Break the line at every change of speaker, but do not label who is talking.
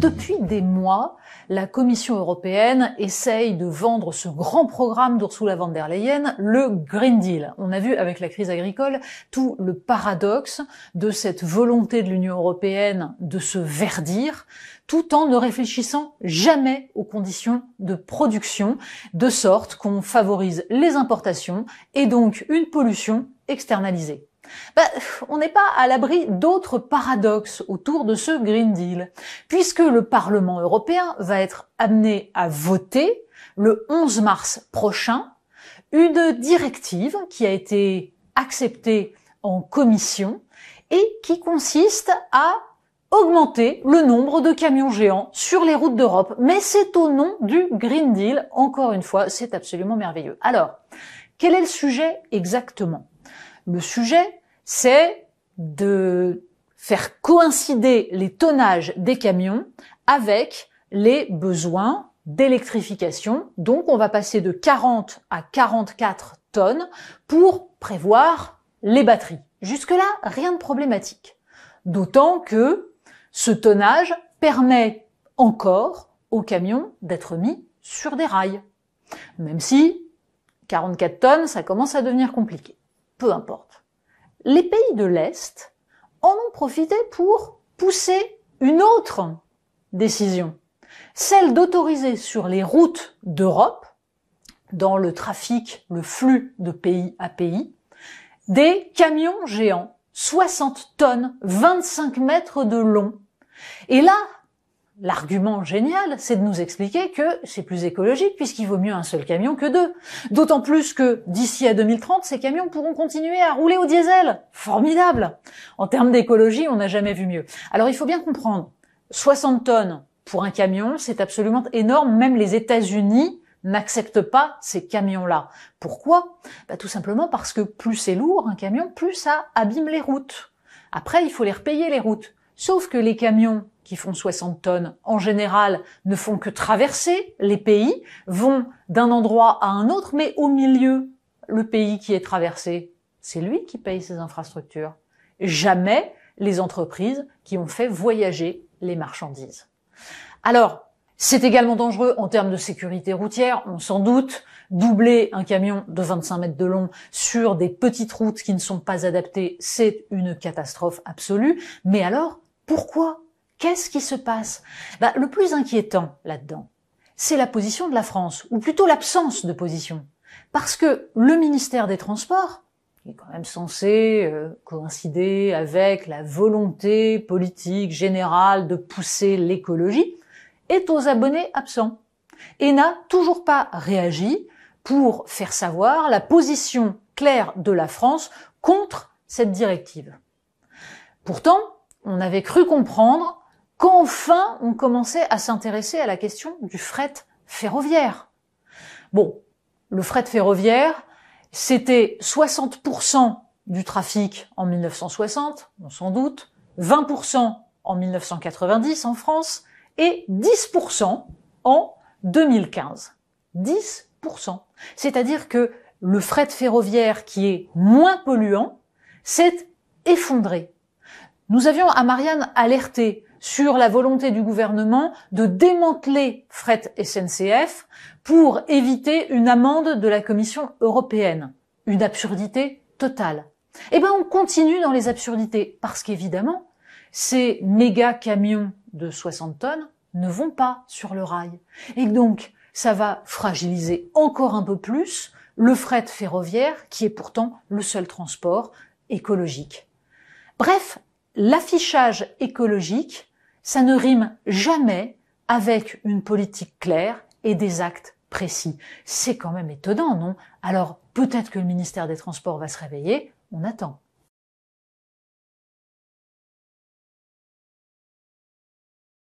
Depuis des mois, la Commission européenne essaye de vendre ce grand programme d'Ursula von der Leyen, le Green Deal. On a vu avec la crise agricole tout le paradoxe de cette volonté de l'Union européenne de se verdir tout en ne réfléchissant jamais aux conditions de production, de sorte qu'on favorise les importations et donc une pollution externalisée. Bah, on n'est pas à l'abri d'autres paradoxes autour de ce Green Deal, puisque le Parlement européen va être amené à voter le 11 mars prochain une directive qui a été acceptée en commission et qui consiste à augmenter le nombre de camions géants sur les routes d'Europe. Mais c'est au nom du Green Deal, encore une fois, c'est absolument merveilleux. Alors, quel est le sujet exactement Le sujet, c'est de faire coïncider les tonnages des camions avec les besoins d'électrification. Donc on va passer de 40 à 44 tonnes pour prévoir les batteries. Jusque-là, rien de problématique. D'autant que ce tonnage permet encore aux camions d'être mis sur des rails. Même si 44 tonnes, ça commence à devenir compliqué. Peu importe les pays de l'Est en ont profité pour pousser une autre décision, celle d'autoriser sur les routes d'Europe, dans le trafic, le flux de pays à pays, des camions géants, 60 tonnes, 25 mètres de long. Et là, L'argument génial, c'est de nous expliquer que c'est plus écologique puisqu'il vaut mieux un seul camion que deux. D'autant plus que d'ici à 2030, ces camions pourront continuer à rouler au diesel. Formidable En termes d'écologie, on n'a jamais vu mieux. Alors il faut bien comprendre, 60 tonnes pour un camion, c'est absolument énorme. Même les États-Unis n'acceptent pas ces camions-là. Pourquoi bah, Tout simplement parce que plus c'est lourd, un camion, plus ça abîme les routes. Après, il faut les repayer, les routes. Sauf que les camions qui font 60 tonnes, en général, ne font que traverser les pays, vont d'un endroit à un autre, mais au milieu, le pays qui est traversé, c'est lui qui paye ses infrastructures. Jamais les entreprises qui ont fait voyager les marchandises. Alors, c'est également dangereux en termes de sécurité routière, on s'en doute. Doubler un camion de 25 mètres de long sur des petites routes qui ne sont pas adaptées, c'est une catastrophe absolue. Mais alors, pourquoi Qu'est-ce qui se passe bah, Le plus inquiétant là-dedans, c'est la position de la France, ou plutôt l'absence de position. Parce que le ministère des Transports, qui est quand même censé euh, coïncider avec la volonté politique générale de pousser l'écologie, est aux abonnés absents et n'a toujours pas réagi pour faire savoir la position claire de la France contre cette directive. Pourtant, on avait cru comprendre qu'enfin on commençait à s'intéresser à la question du fret ferroviaire. Bon, le fret ferroviaire, c'était 60% du trafic en 1960, on s'en doute, 20% en 1990 en France et 10% en 2015. 10%. C'est-à-dire que le fret ferroviaire qui est moins polluant s'est effondré. Nous avions à Marianne alerté sur la volonté du gouvernement de démanteler Fret SNCF pour éviter une amende de la Commission européenne. Une absurdité totale. Eh ben, on continue dans les absurdités parce qu'évidemment, ces méga camions de 60 tonnes ne vont pas sur le rail. Et donc, ça va fragiliser encore un peu plus le fret ferroviaire qui est pourtant le seul transport écologique. Bref, l'affichage écologique ça ne rime jamais avec une politique claire et des actes précis. C'est quand même étonnant, non Alors peut-être que le ministère des Transports va se réveiller, on attend.